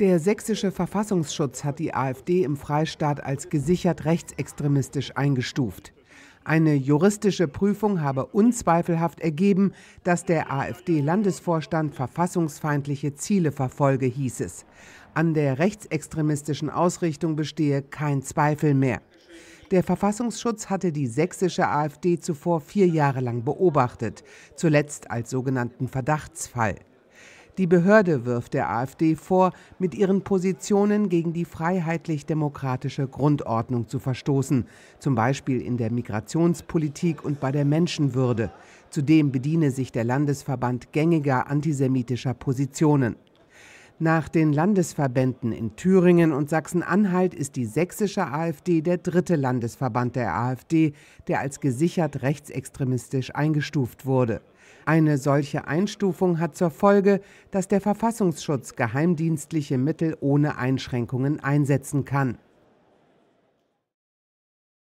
Der sächsische Verfassungsschutz hat die AfD im Freistaat als gesichert rechtsextremistisch eingestuft. Eine juristische Prüfung habe unzweifelhaft ergeben, dass der AfD-Landesvorstand verfassungsfeindliche Ziele verfolge, hieß es. An der rechtsextremistischen Ausrichtung bestehe kein Zweifel mehr. Der Verfassungsschutz hatte die sächsische AfD zuvor vier Jahre lang beobachtet, zuletzt als sogenannten Verdachtsfall. Die Behörde wirft der AfD vor, mit ihren Positionen gegen die freiheitlich-demokratische Grundordnung zu verstoßen, zum Beispiel in der Migrationspolitik und bei der Menschenwürde. Zudem bediene sich der Landesverband gängiger antisemitischer Positionen. Nach den Landesverbänden in Thüringen und Sachsen-Anhalt ist die sächsische AfD der dritte Landesverband der AfD, der als gesichert rechtsextremistisch eingestuft wurde. Eine solche Einstufung hat zur Folge, dass der Verfassungsschutz geheimdienstliche Mittel ohne Einschränkungen einsetzen kann.